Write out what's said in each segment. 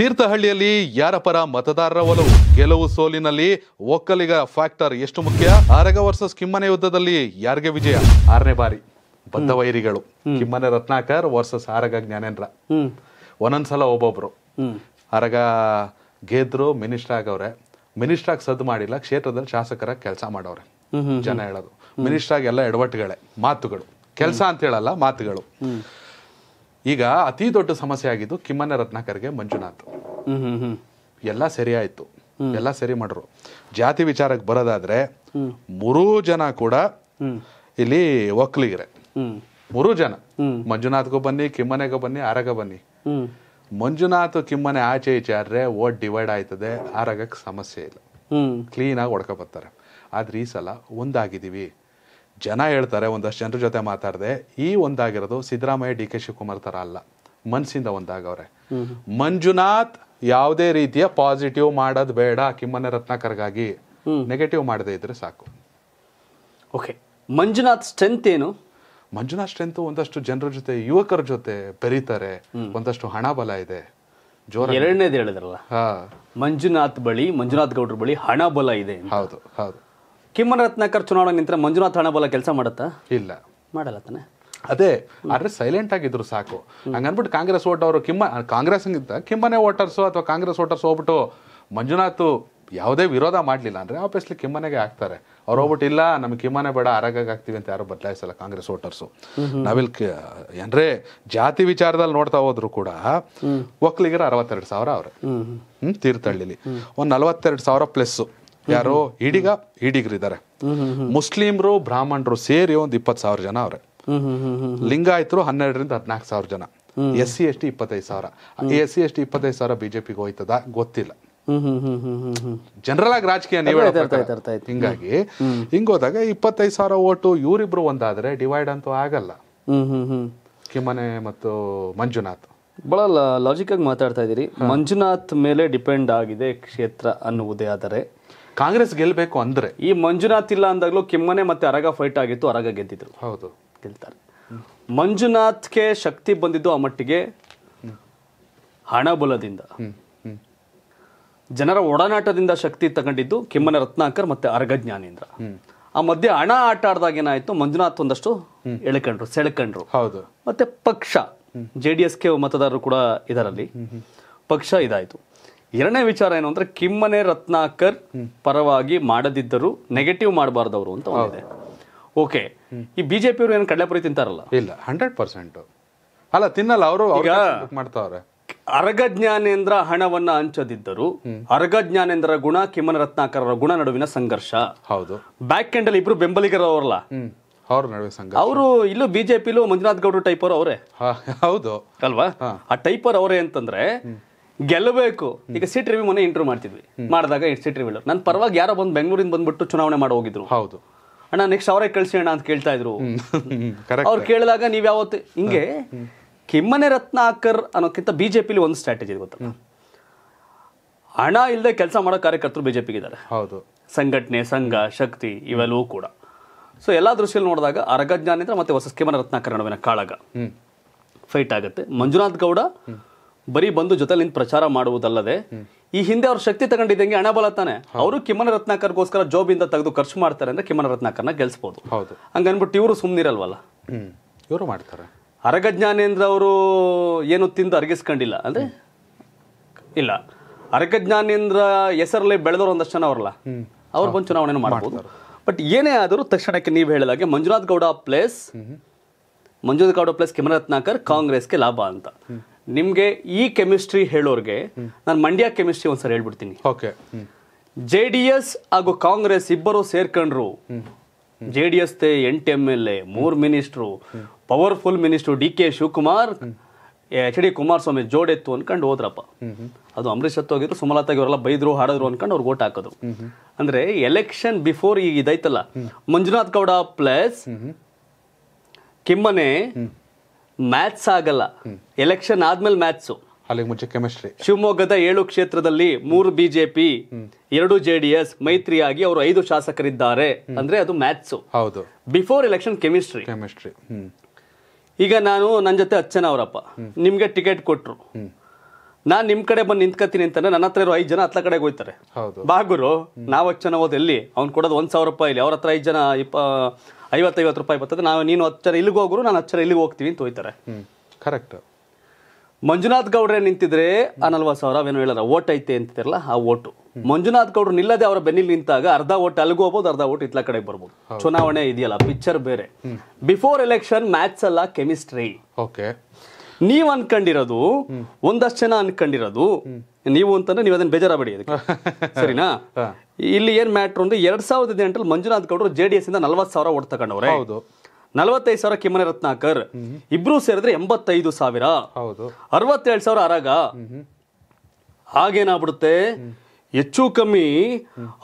ತೀರ್ಥಹಳ್ಳಿಯಲ್ಲಿ ಯಾರ ಪರ ಮತದಾರರ ಒಲವು ಗೆಲುವು ಸೋಲಿನಲ್ಲಿ ಒಕ್ಕಲಿಗ ಫ್ಯಾಕ್ಟರ್ ಎಷ್ಟು ಮುಖ್ಯ ಆರಗ ವರ್ಸಸ್ ಕಿಮ್ಮನೆ ಯುದ್ಧದಲ್ಲಿ ಯಾರಿಗೆ ವಿಜಯ ಆರನೇ ಬಾರಿ ಬದ್ಧ ವೈರಿಗಳು ಕಿಮ್ಮನೆ ರತ್ನಾಕರ್ ವರ್ಸಸ್ ಆರಗ ಜ್ಞಾನೇಂದ್ರ ಒಂದೊಂದ್ಸಲ ಒಬ್ಬೊಬ್ರು ಆರಗ ಗೆದ್ರು ಮಿನಿಸ್ಟರ್ ಆಗವ್ರೆ ಮಿನಿಸ್ಟರ್ ಆಗಿ ಸದ್ದು ಮಾಡಿಲ್ಲ ಕ್ಷೇತ್ರದಲ್ಲಿ ಶಾಸಕರ ಕೆಲಸ ಮಾಡವ್ರೆ ಜನ ಹೇಳೋದು ಮಿನಿಸ್ಟರ್ ಆಗಿ ಎಲ್ಲ ಎಡವಟ್ಟುಗಳೇ ಮಾತುಗಳು ಕೆಲಸ ಅಂತ ಹೇಳಲ್ಲ ಮಾತುಗಳು ಈಗ ಅತಿ ದೊಡ್ಡ ಸಮಸ್ಯೆ ಆಗಿದ್ದು ಕಿಮ್ಮನ ರತ್ನಾಕರ್ಗೆ ಮಂಜುನಾಥ್ ಎಲ್ಲ ಸರಿ ಆಯ್ತು ಎಲ್ಲ ಸರಿ ಮಾಡ್ರು ಜಾತಿ ವಿಚಾರಕ್ಕೆ ಬರೋದಾದ್ರೆ ಮೂರೂ ಜನ ಕೂಡ ಇಲ್ಲಿ ಒಕ್ಕಲಿಗರೆ ಮೂರು ಜನ ಮಂಜುನಾಥ್ಗೂ ಬನ್ನಿ ಕಿಮ್ಮನೆಗೂ ಬನ್ನಿ ಆರಗ ಬನ್ನಿ ಮಂಜುನಾಥ್ ಕಿಮ್ಮನೆ ಆಚೆ ಈಚೆ ಆದ್ರೆ ಓಟ್ ಡಿವೈಡ್ ಆಯ್ತದೆ ಆರಗಕ್ಕೆ ಸಮಸ್ಯೆ ಇಲ್ಲ ಕ್ಲೀನ್ ಆಗಿ ಬರ್ತಾರೆ ಆದ್ರೆ ಈ ಸಲ ಒಂದಾಗಿದ್ದೀವಿ ಜನ ಹೇಳ್ತಾರೆ ಒಂದಷ್ಟು ಜನರ ಜೊತೆ ಮಾತಾಡಿದೆ ಈ ಒಂದಾಗಿರೋದು ಸಿದ್ದರಾಮಯ್ಯ ಡಿ ಕೆ ಶಿವಕುಮಾರ್ ಥರ ಅಲ್ಲ ಮನಸ್ಸಿಂದ ಒಂದಾಗವ್ರೆ ಮಂಜುನಾಥ್ ಯಾವುದೇ ರೀತಿಯ ಪಾಸಿಟಿವ್ ಮಾಡೋದು ಬೇಡ ಕಿಮ್ಮನೆ ರತ್ನಾಕರ್ಗಾಗಿ ನೆಗೆಟಿವ್ ಮಾಡದೇ ಇದ್ರೆ ಸಾಕು ಓಕೆ ಮಂಜುನಾಥ್ ಸ್ಟ್ರೆಂತ್ ಏನು ಮಂಜುನಾಥ್ ಸ್ಟ್ರೆಂತ್ ಒಂದಷ್ಟು ಜನರ ಜೊತೆ ಯುವಕರ ಜೊತೆ ಬೆರೀತಾರೆ ಒಂದಷ್ಟು ಹಣ ಬಲ ಇದೆ ಜೋರ ಎರಡನೇದು ಹೇಳಿದ್ರಲ್ಲ ಮಂಜುನಾಥ್ ಬಳಿ ಮಂಜುನಾಥ್ ಗೌಡ್ರ ಬಳಿ ಹಣ ಬಲ ಇದೆ ಹೌದು ಹೌದು ಕಿಮ್ಮನ ರತ್ನಾಕರ್ ಚುನಾವಣೆ ನಿಂತ ಮಂಜುನಾಥ್ ಹಣಬಲ ಕೆಲಸ ಮಾಡುತ್ತಾ ಇಲ್ಲ ಮಾಡಲ್ಲ ತಾನೆ ಅದೇ ಆದ್ರೆ ಸೈಲೆಂಟ್ ಆಗಿದ್ರು ಸಾಕು ಹಂಗನ್ಬಿಟ್ಟು ಕಾಂಗ್ರೆಸ್ ಓಟ್ ಅವರು ಕಿಮ್ಮ ಕಾಂಗ್ರೆಸ್ ಕಿಮ್ಮನೆ ಓಟರ್ಸ್ ಅಥವಾ ಕಾಂಗ್ರೆಸ್ ವೋಟರ್ಸ್ ಹೋಗ್ಬಿಟ್ಟು ಮಂಜುನಾಥ್ ಯಾವುದೇ ವಿರೋಧ ಮಾಡಲಿಲ್ಲ ಅಂದ್ರೆ ಆಬ್ವಿಯಸ್ಲಿ ಕಿಮ್ಮನೆಗೆ ಹಾಕ್ತಾರೆ ಅವ್ರು ಹೋಗ್ಬಿಟ್ಟು ಇಲ್ಲ ನಮ್ಗೆ ಕಿಮ್ಮನೆ ಬೇಡ ಅರಗಾಗಿ ಆಗ್ತೀವಿ ಅಂತ ಯಾರು ಬದಲಾಯಿಸಲ್ಲ ಕಾಂಗ್ರೆಸ್ ವೋಟರ್ಸು ನಾವಿಲ್ ಅಂದ್ರೆ ಜಾತಿ ವಿಚಾರದಲ್ಲಿ ನೋಡ್ತಾ ಹೋದ್ರು ಕೂಡ ಒಕ್ಕಲಿಗರ ಅರವತ್ತೆರಡು ಸಾವಿರ ಅವ್ರೆ ಹ್ಮ್ ತೀರ್ಥಹಳ್ಳಿಲಿ ಒಂದ್ ನಲವತ್ತೆರಡು ಸಾವಿರ ಪ್ಲಸ್ ಯಾರು ಈಡಿಗ ಇಡಿಗರಿದ್ದಾರೆ ಮುಸ್ಲಿಮ್ರು ಬ್ರಾಹ್ಮಣರು ಸೇರಿ ಒಂದ್ ಇಪ್ಪತ್ ಸಾವಿರ ಜನ ಅವ್ರೆ ಲಿಂಗಾಯತರು ಹನ್ನೆರಡರಿಂದ ಹದಿನಾಲ್ಕು ಸಾವಿರ ಜನ ಎಸ್ ಸಿ ಎಸ್ ಟಿ ಇಪ್ಪತ್ತೈದು ಸಾವಿರ ಎಸ್ ಸಿ ಎಸ್ ಟಿ ಇಪ್ಪತ್ತೈದು ಸಾವಿರ ಬಿಜೆಪಿಗೆ ಹೋಯ್ತದ ಗೊತ್ತಿಲ್ಲ ಜನರಲ್ ಆಗಿ ರಾಜಕೀಯ ಹಿಂಗಾಗಿ ಹಿಂಗೋದಾಗ ಇಪ್ಪತ್ತೈದು ಸಾವಿರ ಓಟು ಇವರಿಬ್ರು ಒಂದಾದ್ರೆ ಡಿವೈಡ್ ಅಂತೂ ಆಗಲ್ಲ ಕಿಮನೆ ಮತ್ತು ಮಂಜುನಾಥ್ ಬಹಳ ಲಾಜಿಕ್ ಆಗಿ ಮಾತಾಡ್ತಾ ಇದ್ದೀರಿ ಮಂಜುನಾಥ್ ಮೇಲೆ ಡಿಪೆಂಡ್ ಆಗಿದೆ ಕ್ಷೇತ್ರ ಅನ್ನುವುದೇ ಆದರೆ ಕಾಂಗ್ರೆಸ್ ಗೆಲ್ಲಬೇಕು ಅಂದ್ರೆ ಈ ಮಂಜುನಾಥ್ ಇಲ್ಲ ಅಂದಾಗಲೂ ಕಿಮ್ಮನೆ ಮತ್ತೆ ಅರಗ ಫೈಟ್ ಆಗಿತ್ತು ಅರಗ ಗೆದ್ದಿದ್ರು ಹೌದು ಗೆಲ್ತಾರೆ ಮಂಜುನಾಥ್ಗೆ ಶಕ್ತಿ ಬಂದಿದ್ದು ಆ ಮಟ್ಟಿಗೆ ಹಣಬಲದಿಂದ ಜನರ ಒಡನಾಟದಿಂದ ಶಕ್ತಿ ತಗೊಂಡಿದ್ದು ಕಿಮ್ಮನೆ ರತ್ನಾಕರ್ ಮತ್ತೆ ಅರಗ ಜ್ಞಾನೇಂದ್ರ ಆ ಮಧ್ಯೆ ಹಣ ಆಟ ಆಡಿದಾಗ ಏನಾಯ್ತು ಮಂಜುನಾಥ್ ಒಂದಷ್ಟು ಎಳ್ಕೊಂಡ್ರು ಸೆಳಕಂಡ್ರು ಹೌದು ಮತ್ತೆ ಪಕ್ಷ ಜೆ ಡಿ ಮತದಾರರು ಕೂಡ ಇದರಲ್ಲಿ ಪಕ್ಷ ಇದಾಯ್ತು ಎರಡನೇ ವಿಚಾರ ಏನು ಅಂದ್ರೆ ಕಿಮ್ಮನೆ ರತ್ನಾಕರ್ ಪರವಾಗಿ ಮಾಡದಿದ್ದರು ನೆಗೆಟಿವ್ ಮಾಡಬಾರ್ದವರು ಅಂತ ಒಂದಿದೆ ಓಕೆ ಈ ಬಿಜೆಪಿ ಅವರು ಏನು ಕಡಲೆಪುರಿ ತಿಂತಾರಲ್ಲ ಇಲ್ಲ ಹಂಡ್ರೆಡ್ ಪರ್ಸೆಂಟ್ ಅಲ್ಲ ತಿನ್ನಲ್ಲ ಅವರು ಮಾಡ್ತಾವ್ರೆ ಅರ್ಗ ಜ್ಞಾನೇಂದ್ರ ಹಣವನ್ನ ಹಂಚದಿದ್ದರು ಅರ್ಗ ಜ್ಞಾನೇಂದ್ರ ಗುಣ ಕಿಮ್ಮನ ರತ್ನಾಕರ ಗುಣ ನಡುವಿನ ಸಂಘರ್ಷ ಹೌದು ಬ್ಯಾಕ್ ಎಂಡ್ ಅಲ್ಲಿ ಇಬ್ರು ಬೆಂಬಲಿಗರವರಲ್ಲ ಅವ್ರ ನಡುವೆ ಸಂಘರ್ಷ ಅವರು ಇಲ್ಲೂ ಬಿಜೆಪಿಲೂ ಮಂಜುನಾಥ್ ಗೌಡ್ರು ಟೈಪರ್ ಅವರೇ ಹೌದು ಅಲ್ವಾ ಆ ಟೈಪರ್ ಅವರೇ ಅಂತಂದ್ರೆ ಗೆಲ್ಲಬೇಕು ಈಗ ಸಿಟ್ ರಿವ್ಯೂ ಮೊನ್ನೆ ಇಂಟರ್ವ್ಯೂ ಮಾಡ್ತಿದ್ವಿ ಮಾಡಿದಾಗ ಸಿಟ್ ರಿವ್ಯೂ ನನ್ನ ಪರವಾಗಿ ಯಾರೋ ಬಂದು ಬೆಂಗಳೂರಿಂದ ಬಂದ್ಬಿಟ್ಟು ಚುನಾವಣೆ ಮಾಡಿ ಹೋಗಿದ್ರು ಹೌದು ಅಣ್ಣ ನೆಕ್ಸ್ಟ್ ಅವರೇ ಕಳಿಸಿ ಅಣ್ಣ ಅಂತ ಕೇಳ್ತಾ ಇದ್ರು ಅವ್ರು ಕೇಳಿದಾಗ ನೀವು ಯಾವತ್ತು ಹಿಂಗೆ ಕಿಮ್ಮನೆ ರತ್ನಾಕರ್ ಅನ್ನೋಕ್ಕಿಂತ ಬಿಜೆಪಿಲಿ ಒಂದು ಸ್ಟ್ರಾಟಜಿ ಇದೆ ಅಣ್ಣ ಹಣ ಇಲ್ಲದೆ ಕೆಲಸ ಮಾಡೋ ಕಾರ್ಯಕರ್ತರು ಬಿಜೆಪಿಗೆ ಇದ್ದಾರೆ ಹೌದು ಸಂಘಟನೆ ಸಂಘ ಶಕ್ತಿ ಇವೆಲ್ಲವೂ ಕೂಡ ಸೊ ಎಲ್ಲ ದೃಶ್ಯದಲ್ಲಿ ನೋಡಿದಾಗ ಅರಗ ಜ್ಞಾನೇಂದ್ರ ಮತ್ತೆ ಹೊಸ ಕಿಮ್ಮನ ರತ್ನಾಕರ್ ನಡುವಿನ ಕಾಳಗ ಫೈಟ್ ಆಗುತ್ತೆ ಮಂಜುನಾಥ್ ಗೌಡ ಬರೀ ಬಂದು ಜೊತೆಲಿ ನಿಂತು ಪ್ರಚಾರ ಮಾಡುವುದಲ್ಲದೆ ಈ ಹಿಂದೆ ಅವ್ರ ಶಕ್ತಿ ತಗೊಂಡಿದ್ದಂಗೆ ಹಣ ತಾನೆ ಅವರು ಕಿಮ್ಮನ ರತ್ನಾಕರ್ಗೋಸ್ಕರ ಇಂದ ತೆಗೆದು ಖರ್ಚು ಮಾಡ್ತಾರೆ ಅಂದ್ರೆ ಕಿಮ್ಮನ ರತ್ನಾಕರ್ನ ಗೆಲ್ಸ್ಬೋದು ಹಂಗನ್ಬಿಟ್ಟು ಇವರು ಸುಮ್ಮನಿರಲ್ವಲ್ಲ ಇವರು ಮಾಡ್ತಾರೆ ಅರಗ ಜ್ಞಾನೇಂದ್ರ ಅವರು ಏನು ತಿಂದು ಅರಗಿಸ್ಕೊಂಡಿಲ್ಲ ಅಂದ್ರೆ ಇಲ್ಲ ಅರಗ ಜ್ಞಾನೇಂದ್ರ ಹೆಸರಲ್ಲಿ ಬೆಳೆದವರು ಒಂದಷ್ಟು ಜನ ಅವರಲ್ಲ ಅವ್ರು ಬಂದು ಚುನಾವಣೆ ಮಾಡ್ಬೋದು ಬಟ್ ಏನೇ ಆದರೂ ತಕ್ಷಣಕ್ಕೆ ನೀವು ಹೇಳಿದಾಗೆ ಮಂಜುನಾಥ್ ಗೌಡ ಪ್ಲೇಸ್ ಮಂಜುನಾಥ್ ಗೌಡ ಪ್ಲೇಸ್ ಕಿಮರತ್ನಾಕರ್ ಕಾಂಗ್ರೆಸ್ಗೆ ಲಾಭ ಅಂತ ನಿಮ್ಗೆ ಈ ಕೆಮಿಸ್ಟ್ರಿ ಹೇಳೋರ್ಗೆ ನಾನು ಮಂಡ್ಯ ಕೆಮಿಸ್ಟ್ರಿ ಒಂದ್ಸರಿ ಹೇಳ್ಬಿಡ್ತೀನಿ ಓಕೆ ಜೆ ಡಿ ಎಸ್ ಹಾಗೂ ಕಾಂಗ್ರೆಸ್ ಇಬ್ಬರು ಸೇರ್ಕೊಂಡ್ರು ಜೆ ಡಿ ಎಸ್ ಎಂಟು ಎಂ ಎಲ್ ಎ ಮೂರು ಮಿನಿಸ್ಟ್ರು ಪವರ್ಫುಲ್ ಮಿನಿಸ್ಟ್ರು D K Shivakumar H D Kumaraswamy ಜೋಡೆತ್ತು ಅನ್ಕೊಂಡು ಹೋದ್ರಪ್ಪ ಅದು ಅಮೃತ್ ಹೋಗಿದ್ರು ಸುಮಲತಾಗಿ ಅವರೆಲ್ಲ ಬೈದ್ರು ಹಾಡಿದ್ರು ಅನ್ಕೊಂಡು ಅವ್ರು ಓಟ್ ಹಾಕೋದು ಅಂದ್ರೆ ಎಲೆಕ್ಷನ್ ಬಿಫೋರ್ ಈಗ ಇದೈತಲ್ಲ ಮಂಜುನಾಥ್ ಗೌಡ ಪ್ಲಸ್ ಕಿಮ್ಮನೆ ಮ್ಯಾಥ್ಸ್ ಆಗಲ್ಲ ಎಲೆಕ್ಷನ್ ಆದ್ಮೇಲೆ ಮ್ಯಾಥ್ಸ್ ಮುಂಚೆ ಕೆಮಿಸ್ಟ್ರಿ ಶಿವಮೊಗ್ಗದ ಏಳು ಕ್ಷೇತ್ರದಲ್ಲಿ ಮೂರು ಬಿಜೆಪಿ ಎರಡು ಜೆಡಿಎಸ್ ಮೈತ್ರಿಯಾಗಿ ಅವರು ಐದು ಶಾಸಕರಿದ್ದಾರೆ ಅಂದ್ರೆ ಅದು ಮ್ಯಾಥ್ಸ್ ಹೌದು ಬಿಫೋರ್ ಎಲೆಕ್ಷನ್ ಕೆಮಿಸ್ಟ್ರಿ ಕೆಮಿಸ್ಟ್ರಿ ಈಗ ನಾನು ನನ್ನ ಜೊತೆ ಅಚ್ಚನ ಅವರಪ್ಪ ನಿಮ್ಗೆ ಟಿಕೆಟ್ ಕೊಟ್ರು ನಾನ್ ನಿಮ್ ಕಡೆ ಬಂದು ನಿಂತ್ಕತೀನಿ ಅಂತಾನೆ ನನ್ನ ಹತ್ರ ಇರೋ ಐದ್ ಜನ ಹತ್ತ ಕಡೆಗೆ ಹೋಯ್ತಾರೆ ಬಾಗುರು ನಾವ್ ಹತ್ತು ಜನ ಎಲ್ಲಿ ಅವ್ನ್ ಕೊಡೋದು ಒಂದ್ ಸಾವಿರ ರೂಪಾಯಿ ಇಲ್ಲಿ ಅವ್ರ ಹತ್ರ ಐದ್ ಜನ ಇಪ್ಪ ಐವತ್ತೈವತ್ತು ರೂಪಾಯಿ ಬರ್ತದೆ ನಾವು ನೀನು ಹಚ್ಚರ ಜನ ಇಲ್ಲಿಗೆ ಹೋಗ್ರು ನಾನು ಹತ್ತು ಇಲ್ಲಿಗೆ ಹೋಗ್ತೀವಿ ಅಂತ ಹೋಯ್ತಾರೆ ಕರೆಕ್ಟ್ ಮಂಜುನಾಥ್ ಗೌಡ್ರೆ ನಿಂತಿದ್ರೆ ಆ ನಲ್ವತ್ ಸಾವಿರ ಅವೇನು ಹೇಳಲ್ಲ ಓಟ್ ಐತೆ ಅಂತಿರಲ್ಲ ಆ ಓಟು ಮಂಜುನಾಥ್ ಗೌಡ್ರು ನಿಲ್ಲದೆ ಅವರ ಬೆನ್ನಿಲ್ ನಿಂತಾಗ ಅರ್ಧ ಓಟ್ ಅಲ್ಲಿಗೆ ಹೋಗ್ಬೋದು ಅರ್ಧ ಓಟ್ ಇತ್ಲ ಕಡೆ ಬರ್ಬೋದು ಚುನಾವಣೆ ಇದೆಯಲ್ಲ ಪಿಕ್ಚರ್ ಬೇರೆ ಬಿಫೋರ್ ಎಲೆಕ್ಷನ್ ಮ್ಯಾಥ್ಸ್ ಅಲ್ಲ ಕೆಮಿಸ್ಟ್ರಿ ಓಕೆ ನೀವ್ ಅನ್ಕೊಂಡಿರೋದು ಒಂದಷ್ಟು ಜನ ಅನ್ಕೊಂಡಿರೋದು ನೀವು ಅಂತಂದ್ರೆ ನೀವು ಅದನ್ನ ಬೇಜಾರಬೇಡಿ ಸರಿನಾ ಇಲ್ಲಿ ಏನ್ ಮ್ಯಾಟ್ರ್ ಅಂದ್ರೆ ಎರಡ್ ಸಾವಿರದ ಮಂಜುನಾಥ್ ಗೌಡರು ಜೆ ಡಿ ಎಸ್ ಇಂದ ನಲ್ವತ್ ಸಾವಿರ ಓಟ್ ತಗೊಂಡವ್ರೆ ಹೌದು ನಲವತ್ತೈದು ಸಾವಿರ ಕಿಮ್ಮನೆ ರತ್ನಾಕರ್ ಇಬ್ರು ಸೇರಿದ್ರೆ ಎಂಬತ್ತೈದು ಸಾವಿರ ಅರವತ್ತೇಳು ಸಾವಿರ ಅರಾಗ ಆಗೇನಾಗ್ಬಿಡುತ್ತೆ ಹೆಚ್ಚು ಕಮ್ಮಿ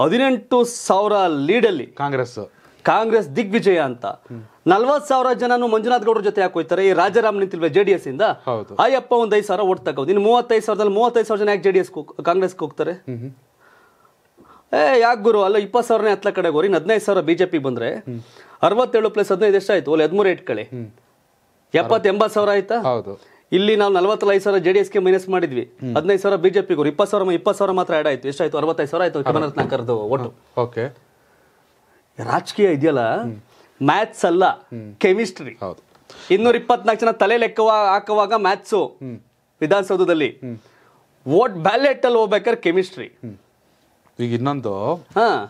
ಹದಿನೆಂಟು ಸಾವಿರ ಲೀಡಲ್ಲಿ ಕಾಂಗ್ರೆಸ್ ಕಾಂಗ್ರೆಸ್ ದಿಗ್ವಿಜಯ ಅಂತ ನಲ್ವತ್ ಸಾವಿರ ಜನ ಮಂಜುನಾಥ್ ಗೌಡರ ಜೊತೆ ಯಾಕೆ ಹೋಯ್ತಾರೆ ಈ ರಾಜಾರಾಮ್ ನಿಂತಿಲ್ವೇ ಜೆಡಿಎಸ್ ಇಂದ ಅಯ್ಯಪ್ಪ ಒಂದ್ ಐದು ಸಾವಿರ ಓಟ್ ತಗೋದು ಇನ್ನು ಮೂವತ್ತೈದು ಸಾವಿರದಲ್ಲಿ ಮೂವತ್ತೈದು ಸಾವಿರ ಜನ ಯಾಕೆ ಜೆಡಿಎಸ್ ಕಾಂಗ್ರೆಸ್ಗೆ ಹೋಗ್ತಾರೆ ಏ ಯಾಕೆ ಗುರು ಅಲ್ಲ ಇಪ್ಪತ್ತು ಸಾವಿರನೇ ಹತ್ತಲ ಕಡೆ ಇನ್ನು ಹದಿನೈದು ಸಾವಿರ ಬಿಜೆಪಿ ಬಂದ್ರೆ ಅರವತ್ತೇಳು ಪ್ಲಸ್ ಹದಿನೈದು ಎಷ್ಟಾಯ್ತು ಒಳ್ಳೆ ಹದಿಮೂರು ಏಟ್ ಕಳೆ ಎಪ್ಪತ್ ಎಂಬತ್ ಸಾವಿರ ಆಯ್ತಾ ಇಲ್ಲಿ ನಾವು ನಲವತ್ತೈದು ಸಾವಿರ ಜೆಡಿಎಸ್ಗೆ ಮೈನಸ್ ಮಾಡಿದ್ವಿ ಹದಿನೈದು ಸಾವಿರ ಬಿಜೆಪಿಗೂ ಇಪ್ಪತ್ತು ಸಾವಿರ ಇಪ್ಪತ್ತು ಸಾವಿರ ಮಾತ್ರ ಆಡ್ ಆಯ್ತು ಎಷ್ಟಾಯ್ತು ಅರವತ್ತೈದು ಸಾವಿರ ಆಯ್ತು ಕಮಲರತ್ನ ಕರೆದು ಒಟ್ಟು ಓಕೆ ರಾಜಕೀಯ ಇದೆಯಲ್ಲ ಮ್ಯಾಥ್ಸ್ ಅಲ್ಲ ಕೆಮಿಸ್ಟ್ರಿ ಇನ್ನೂರ ಇಪ್ಪತ್ನಾಲ್ಕು ಜನ ತಲೆ ಲೆಕ್ಕ ಹಾಕುವಾಗ ಮ್ಯಾಥ್ಸು ವಿಧಾನಸೌಧದಲ್ಲಿ ವೋಟ್ ಬ್ಯಾಲೆಟ್ ಅಲ್ಲಿ ಹೋಗ್ಬೇಕಾದ್ರೆ ಕೆಮಿಸ್ಟ್ರಿ ಈಗ ಇನ್ನೊಂದು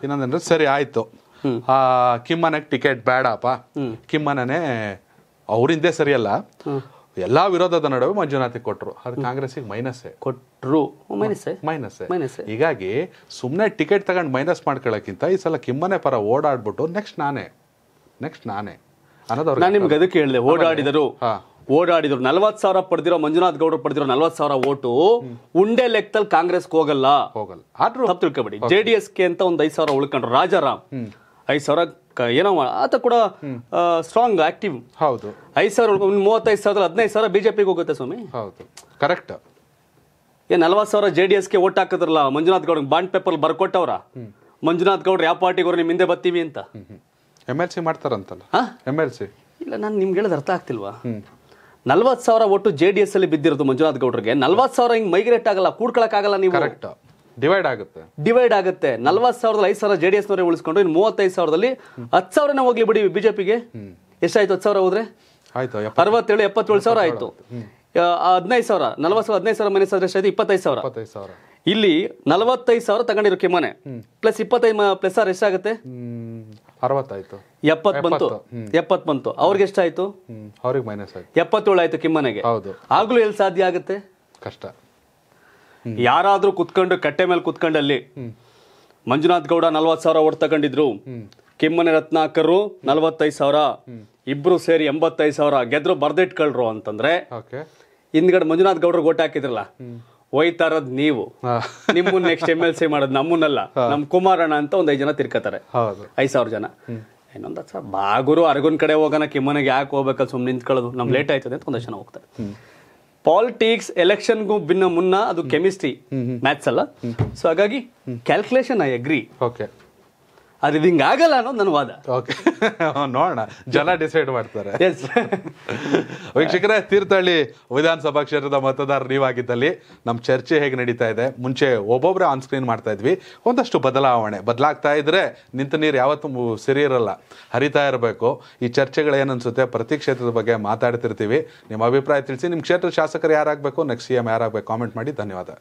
ಇನ್ನೊಂದ್ರೆ ಸರಿ ಆಯ್ತು ಆ ಟಿಕೆಟ್ ಬೇಡಪ್ಪ ಕಿಮ್ಮನೇ ಅವರಿಂದೇ ಸರಿಯಲ್ಲ ಎಲ್ಲ ವಿರೋಧದ ನಡುವೆ ಮಂಜುನಾಥ್ ಕೊಟ್ಟರು ಅದು ಕಾಂಗ್ರೆಸ್ಸಿಗೆ ಮೈನಸ್ ಕೊಟ್ಟರು ಮೈನಸ್ ಮೈನಸ್ ಮೈನಸ್ ಹೀಗಾಗಿ ಸುಮ್ಮನೆ ಟಿಕೆಟ್ ತಗೊಂಡು ಮೈನಸ್ ಮಾಡ್ಕೊಳ್ಳೋಕ್ಕಿಂತ ಈ ಸಲ ಕಿಮ್ಮನೆ ಪರ ಓಡಾಡ್ಬಿಟ್ಟು ನೆಕ್ಸ್ಟ್ ನಾನೇ ನೆಕ್ಸ್ಟ್ ನಾನೇ ಅನ್ನೋದವ್ರು ನಾನು ನಿಮ್ಗೆ ಅದಕ್ಕೆ ಹೇಳಿದೆ ಓಡಾಡಿದರು ಓಡಾಡಿದ್ರು ನಲ್ವತ್ ಸಾವಿರ ಪಡೆದಿರೋ ಮಂಜುನಾಥ್ ಗೌಡರು ಪಡೆದಿರೋ ನಲ್ವತ್ತು ಸಾವಿರ ಓಟು ಉಂಡೆ ಲೆಕ್ಕದಲ್ಲಿ ಕಾಂಗ್ರೆಸ್ಗೆ ಹೋಗಲ್ಲ ಹೋಗಲ್ಲ ಆದ್ರೂ ತಪ್ಪು ತಿಳ್ಕೊಬೇಡಿ ಜೆಡಿಎಸ್ ಡಿ ಅಂತ ಒಂದು ಐದು ಸಾವಿರ ಉಳ್ಕೊಂಡ್ರು ರಾಜಾರಾಮ್ ಐದ್ ಸಾವಿರ ಏನೋ ಆತ ಕೂಡ ಸ್ಟ್ರಾಂಗ್ ಆಕ್ಟಿವ್ ಹೌದು ಐದು ಸಾವಿರ ಮೂವತ್ತೈದು ಸಾವಿರ ಹದಿನೈದು ಸಾವಿರ ಬಿಜೆಪಿಗೆ ಹೋಗುತ್ತೆ ಸ್ವಾಮಿ ಹೌದು ಕರೆಕ್ಟ್ ಏನ್ ನಲ್ವತ್ತು ಸಾವಿರ ಜೆ ಡಿ ಎಸ್ಗೆ ಓಟ್ ಹಾಕಿದ್ರಲ್ಲ ಮಂಜುನಾಥ್ ಗೌಡ್ ಬಾಂಡ್ ಪೇಪರ್ ಬರ್ಕೊಟ್ಟವ್ರ ಮಂಜುನಾಥ್ ಗೌಡ್ರು ಯಾವ ಪಾರ್ಟಿಗೋರು ನಿಮ್ ಹಿಂದೆ ಬರ್ತೀವಿ ಅಂತ ಎಮ್ ಎಲ್ ಸಿ ಮಾಡ್ತಾರಂತಲ್ಲ ಎಮ್ ಎಲ್ ಸಿ ಇಲ್ಲ ನಾನು ನಿಮ್ಗೆ ಹೇಳೋದು ಅರ್ಥ ಆಗ್ತಿಲ್ವಾ ನಲ್ವತ್ತು ಸಾವಿರ ಒಟ್ಟು ಜೆ ಡಿ ಎಸ್ ಅಲ್ಲಿ ಬಿದ್ದಿರೋದು ಮಂಜುನಾಥ್ ಗೌಡ್ರಿಗೆ ನಲ್ವತ್ತು ಸಾವಿರ ಹಿಂಗೆ ಮೈಗ್ರೇಟ್ ಆಗಲ್ಲ ಕೂಡ್ಕೊಳಕ್ಕಾಗಲ್ಲ ನೀವು ಕರೆಕ್ಟ್ ಡಿವೈಡ್ ಆಗುತ್ತೆ ಡಿವೈಡ್ ಆಗುತ್ತೆ ನಲ್ವತ್ ಸಾವಿರದ ಐದು ಸಾವಿರ ಜೆ ಡಿ ಎಸ್ನವರೇ ಉಳಿಸ್ಕೊಂಡು ಇನ್ನು ಮೂವತ್ತೈದು ಸಾವಿರದಲ್ಲಿ ಹತ್ತು ಸಾವಿರನೇ ಹೋಗ್ಲಿ ಬಿಡಿ ಬಿಜೆಪಿಗೆ ಎಷ್ಟಾಯ್ತು ಹತ್ತು ಸಾವಿರ ಹೋದ್ರೆ ಆಯ್ತು ಅರವತ್ತೇಳು ಎಪ್ಪತ್ತೇಳು ಸಾವಿರ ಆಯ್ತು ಹದಿನೈದು ಸಾವಿರ ನಲ್ವತ್ ಸಾವಿರ ಹದಿನೈದು ಸಾವಿರ ಮೈನಸ್ ಆದ್ರೆ ಎಷ್ಟಾಯ್ತು ಇಪ್ಪತ್ತೈದು ಸಾವಿರ ಸಾವಿರ ಇಲ್ಲಿ ನಲವತ್ತೈದು ಸಾವಿರ ತಗೊಂಡಿರೋ ಕೆಮ್ಮನೆ ಪ್ಲಸ್ ಇಪ್ಪತ್ತೈದು ಪ್ಲಸ್ ಆರ್ ಎಷ್ಟಾಗುತ್ತೆ ಅರವತ್ತಾಯ್ತು ಎಪ್ಪತ್ ಬಂತು ಎಪ್ಪತ್ ಬಂತು ಅವ್ರಿಗೆ ಎಷ್ಟಾಯ್ತು ಅವ್ರಿಗೆ ಮೈನಸ್ ಆಯ್ತು ಎಪ್ಪತ್ತೇಳು ಆಯ್ತು ಕಿಮ್ಮನೆಗೆ ಹೌದು ಆಗ್ಲೂ ಎಲ್ಲಿ ಸಾಧ್ಯ ಆಗುತ್ತೆ ಕಷ್ಟ ಯಾರಾದ್ರೂ ಕುತ್ಕೊಂಡು ಕಟ್ಟೆ ಮೇಲೆ ಅಲ್ಲಿ ಮಂಜುನಾಥ್ ಗೌಡ ನಲ್ವತ್ ಸಾವಿರ ಓಟ್ ತಗೊಂಡಿದ್ರು ಕಿಮ್ಮನೆ ರತ್ನಾಕರು ನಲ್ವತ್ತೈದು ಸಾವಿರ ಇಬ್ರು ಸೇರಿ ಎಂಬತ್ತೈದು ಸಾವಿರ ಗೆದ್ರು ಬರ್ದಿಟ್ಕೊಳ್ರು ಅಂತಂದ್ರೆ ಹಿಂದ್ಗಡೆ ಮಂಜುನಾಥ್ ಗೌಡ್ರು ಓಟ್ ಹಾಕಿದ್ರಲ್ಲ ಒಯ್ತಾರದ್ ನೀವು ನಿಮ್ಮನ್ನ ನೆಕ್ಸ್ಟ್ ಎಮ್ ಎಲ್ ಸಿ ಮಾಡೋದು ನಮ್ಮನ್ನಲ್ಲ ನಮ್ ಕುಮಾರಣ್ಣ ಅಂತ ಒಂದ್ ಐದು ಜನ ತಿರ್ಕತಾರೆ ಐದ್ ಸಾವಿರ ಜನ ಇನ್ನೊಂದ್ ಬಾಗುರು ಅರಗುನ್ ಕಡೆ ಹೋಗೋಣ ಕಿಮ್ಮನೆಗೆ ಯಾಕೆ ಹೋಗ್ಬೇಕಲ್ಲ ಸುಮ್ಮನೆ ನಿಂತ್ಕೊಳ್ಳೋದು ನಮ್ ಲೇಟ್ ಆಯ್ತದೆ ಅಂತ ಒಂದಷ್ಟು ಜನ ಹೋಗ್ತಾರೆ ಪಾಲಿಟಿಕ್ಸ್ ಎಲೆಕ್ಷನ್ಗೂ ಭಿನ್ನ ಮುನ್ನ ಅದು ಕೆಮಿಸ್ಟ್ರಿ ಮ್ಯಾಥ್ಸ್ ಅಲ್ಲ ಸೊ ಹಾಗಾಗಿ ಕ್ಯಾಲ್ಕುಲೇಷನ್ ಐ ಅಗ್ರಿ ಓಕೆ ಅದು ಹಿಂಗೆ ಆಗಲ್ಲ ಅನ್ನೋದು ನನ್ನ ವಾದ ಓಕೆ ನೋಡೋಣ ಜನ ಡಿಸೈಡ್ ಮಾಡ್ತಾರೆ ಎಸ್ ವೀಕ್ಷಕರೇ ತೀರ್ಥಹಳ್ಳಿ ವಿಧಾನಸಭಾ ಕ್ಷೇತ್ರದ ಮತದಾರರು ನೀವಾಗಿದ್ದಲ್ಲಿ ನಮ್ಮ ಚರ್ಚೆ ಹೇಗೆ ನಡೀತಾ ಇದೆ ಮುಂಚೆ ಒಬ್ಬೊಬ್ಬರೇ ಆನ್ ಸ್ಕ್ರೀನ್ ಮಾಡ್ತಾ ಇದ್ವಿ ಒಂದಷ್ಟು ಬದಲಾವಣೆ ಬದಲಾಗ್ತಾ ಇದ್ರೆ ನಿಂತ ನೀರು ಯಾವತ್ತೂ ಸರಿ ಇರಲ್ಲ ಹರಿತಾ ಇರಬೇಕು ಈ ಚರ್ಚೆಗಳು ಏನನ್ಸುತ್ತೆ ಪ್ರತಿ ಕ್ಷೇತ್ರದ ಬಗ್ಗೆ ಮಾತಾಡ್ತಿರ್ತೀವಿ ನಿಮ್ಮ ಅಭಿಪ್ರಾಯ ತಿಳಿಸಿ ನಿಮ್ಮ ಕ್ಷೇತ್ರದ ಶಾಸಕರು ಯಾರಾಗಬೇಕು ನೆಕ್ಸ್ಟ್ ಸಿ ಎಂ ಯಾರಾಗಬೇಕು ಕಾಮೆಂಟ್ ಮಾಡಿ ಧನ್ಯವಾದ